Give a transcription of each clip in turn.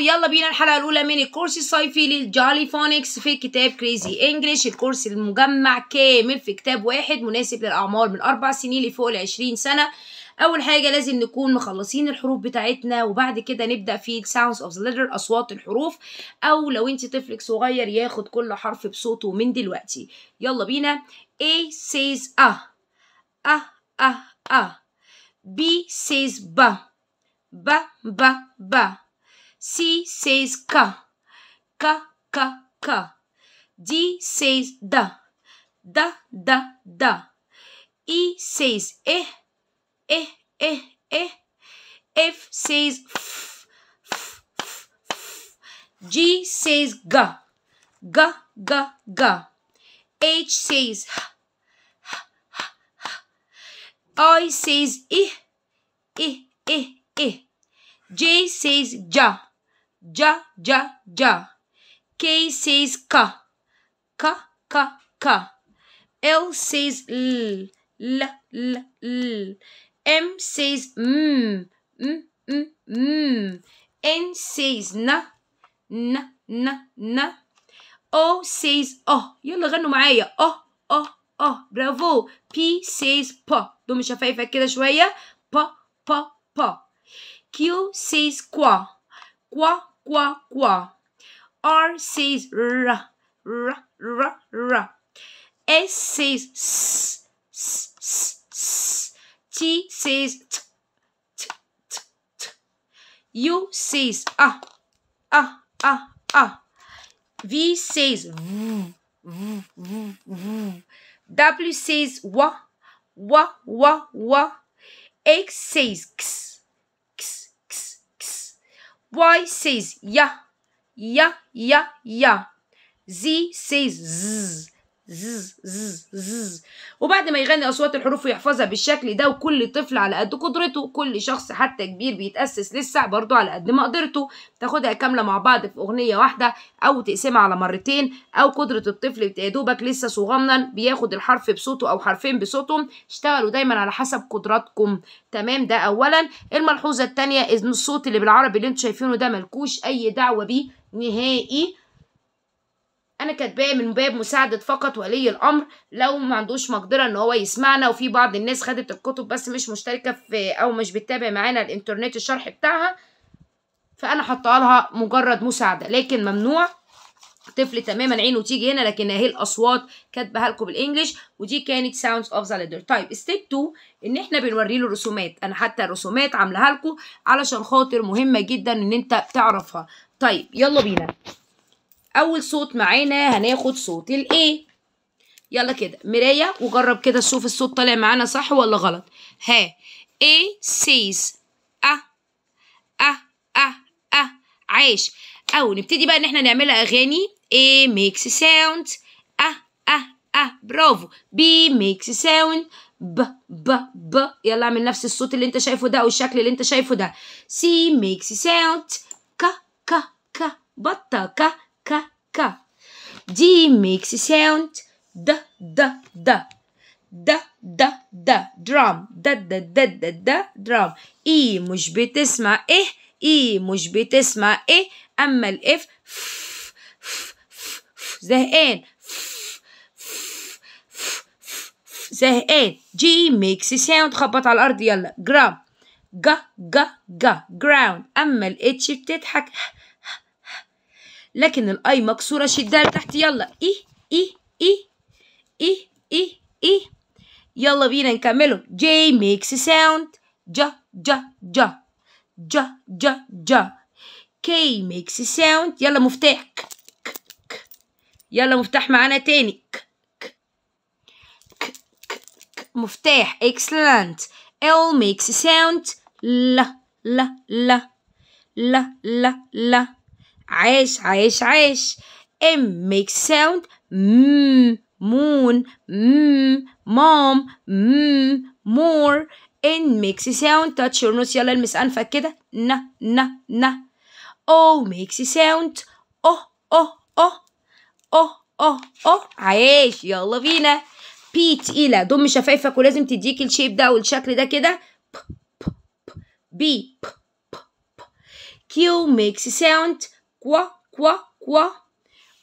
يلا بينا الحلقه الاولى من الكورس الصيفي للجالي فونكس في كتاب كريزي انجلش الكورس المجمع كامل في كتاب واحد مناسب للاعمار من اربع سنين لفوق ال سنه اول حاجه لازم نكون مخلصين الحروف بتاعتنا وبعد كده نبدا في sounds of the letter اصوات الحروف او لو انت طفلك صغير ياخد كل حرف بصوته من دلوقتي يلا بينا A says A A A A B says B B B B, B. C says ka, ka, ka, ka. D says da, da, da, da. E says eh, eh, eh, eh. F says f, f, f, f. G says ga, ga, ga, ga. H says says I, I, I, I. J says ja, ja, ja, ja. K says ka, says l, l, l, l. M says M, M M M, N says N, N N N, O mm. N says na, na, na, na. O says oh. يلا غنوا معايا oh, oh, oh. Bravo. P says po. ضم شفايفك كده شوية. po, po, po. Q says qua, qua, qua, qua. R says r, r, r, r. S says s, s, s, s. T says t, t, t, t. U says ah, ah, ah, ah. V says v, v, v, v. W says wa, wa, wa, wa. X says x. Y says ya, ya, ya, ya. Z says zzz. زز زز زز وبعد ما يغني أصوات الحروف ويحفظها بالشكل ده وكل طفل على قد قدرته كل شخص حتى كبير بيتأسس لسه برضه على قد مقدرته تاخدها كاملة مع بعض في أغنية واحدة أو تقسمها على مرتين أو قدرة الطفل يا دوبك لسه صغنن بياخد الحرف بصوته أو حرفين بصوتهم اشتغلوا دايما على حسب قدراتكم تمام ده أولا الملحوظة الثانيه إن الصوت اللي بالعربي اللي انتم شايفينه ده ملكوش أي دعوة بيه نهائي انا كاتباه من باب مساعده فقط ولي الامر لو ما عندوش مقدره ان هو يسمعنا وفي بعض الناس خدت الكتب بس مش مشتركه في او مش بتتابع معانا الانترنت الشرح بتاعها فانا حاطه لها مجرد مساعده لكن ممنوع طفل تماما عينه تيجي هنا لكن اهي الاصوات كاتبها لكم بالانجلش ودي كانت ساوندز اوف ذا ليدر طيب ستيب 2 ان احنا بنوري له رسومات انا حتى الرسومات عاملاها لكم علشان خاطر مهمه جدا ان انت تعرفها طيب يلا بينا اول صوت معانا هناخد صوت الاي يلا كده مرايه وجرب كده تشوف الصوت طالع معانا صح ولا غلط ها اي سيز ا ا ا ا عاش او نبتدي بقى ان احنا نعملها اغاني اي ميكس ساوند ا ا ا برافو بي ميكس ساوند ب ب ب يلا اعمل نفس الصوت اللي انت شايفه ده او الشكل اللي انت شايفه ده سي ميكس ساوند ك ك ك بطه ك ك ك دي makes sound د د د د د د درام د د د د د درام اي مش بتسمع ايه اي e مش بتسمع ايه اما الاف زهقان زهقان جي ميكس ساوند خبط على الارض يلا جرام جا جا جا جراوند اما الاتش بتضحك لكن الاي مكسوره شدها لتحت يلا اي اي اي اي اي اي يلا بينا نكمله جي ميكس ساوند جا جا جا جا جا جا كي ميكس ساوند يلا مفتاح ك ك ك يلا مفتاح معانا تاني ك ك ك ك ك مفتاح اكسلنت ال ميكس ساوند لا لا لا لا لا لا عاش عاش عاش ام ميك ساوند مم مون مم مام مم مور ان ميكس ساوند تاتش يور nose يلا المس انفك كده ن ن ن او ميكس ساوند او او او او او او عاش يلا بينا بي تقيلة ضم شفايفك ولازم تديك الشيب ده والشكل ده كده بي كيو ميكس ساوند qua, qua, qua,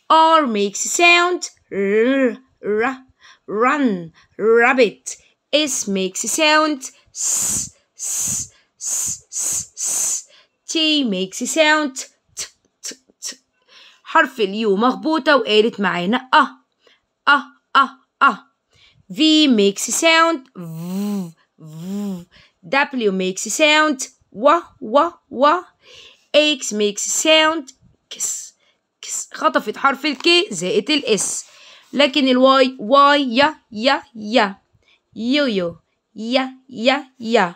R makes a sound, r, r, run, rabbit. S makes a sound, s, s, s, s, s. T makes a sound, t, t, t. حرف اليو مخبوطة وقالت معنا. أ, أ, أ, أ. V makes a sound, v, v. W makes a sound, w, w, w. X makes a sound, كس كس خطفت حرف الكي زائد الاس لكن الواي واي يا يا يا يو يو يا يا يا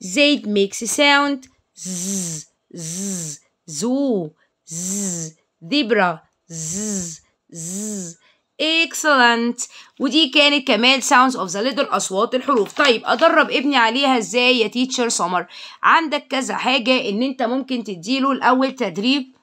زيد ميكس ساوند ز ز زو ز ديبرا ز ز اكسلنت ودي كانت كمان ساوندز اوف ذا little أصوات الحروف طيب أدرب ابني عليها ازاي يا تيتشر سمر عندك كذا حاجة ان انت ممكن تديله الأول تدريب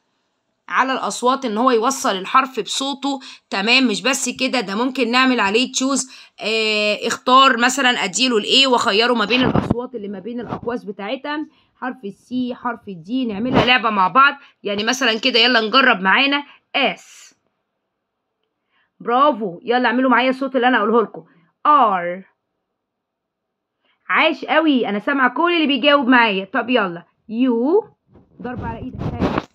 على الاصوات ان هو يوصل الحرف بصوته تمام مش بس كده ده ممكن نعمل عليه تشوز اه اختار مثلا اديله الايه واخيره ما بين الاصوات اللي ما بين الاقواس بتاعتها حرف السي حرف الدي نعملها لعبه مع بعض يعني مثلا كده يلا نجرب معانا اس برافو يلا اعملوا معايا الصوت اللي انا اقوله لكم ار عاش قوي انا سامعه كل اللي بيجاوب معايا طب يلا يو ضرب على ايدك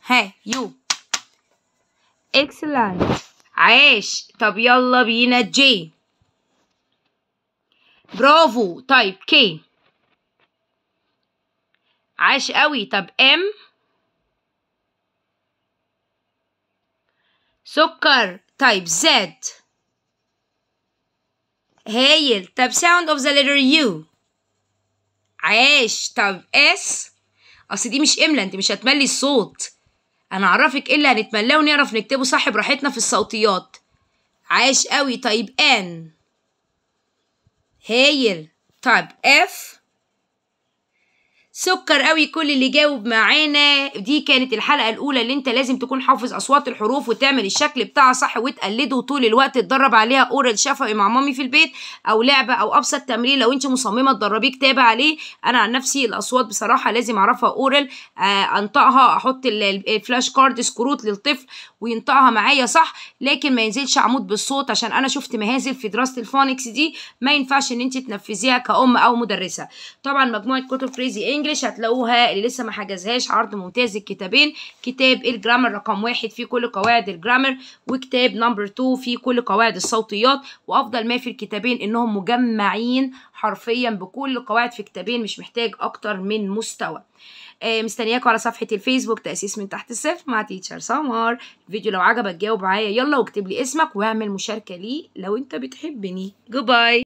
ها يو excellent عاش طب يلا بينا جي برافو طيب كي عاش قوي طب ام سكر طيب زد هايل طب sound of the letter U عاش طب اس اصل دي مش املا انت مش هتملي الصوت انا اعرفك ايه اللي هنتملاه ونعرف نكتبه صح براحتنا في الصوتيات عاش قوي طيب ان هايل طيب اف سكر قوي كل اللي جاوب معانا دي كانت الحلقه الاولى اللي انت لازم تكون حافظ اصوات الحروف وتعمل الشكل بتاعها صح وتقلده طول الوقت تدرب عليها اورال شفوي مع مامي في البيت او لعبه او ابسط تمرين لو انت مصممه تدربيه كتابه عليه انا عن نفسي الاصوات بصراحه لازم اعرفها اورال آه، انطقها احط الفلاش كارد سكروت للطفل وينطقها معايا صح لكن ما ينزلش عمود بالصوت عشان انا شفت مهازل في دراسه الفونكس دي ما ينفعش ان انت تنفذيها كأم او مدرسه طبعا مجموعه كتب كريزي انجلش هتلاقوها اللي لسه ما حجزهاش عرض ممتاز الكتابين كتاب الجرامر رقم واحد فيه كل قواعد الجرامر وكتاب نمبر 2 فيه كل قواعد الصوتيات وافضل ما في الكتابين انهم مجمعين حرفيا بكل قواعد في كتابين مش محتاج اكتر من مستوى آه، مستنياكم على صفحة الفيسبوك تأسيس من تحت الصفر مع تيتشر سمر فيديو لو عجبك جاوب معايا يلا واكتب لي اسمك واعمل مشاركه ليه لو انت بتحبني جوباي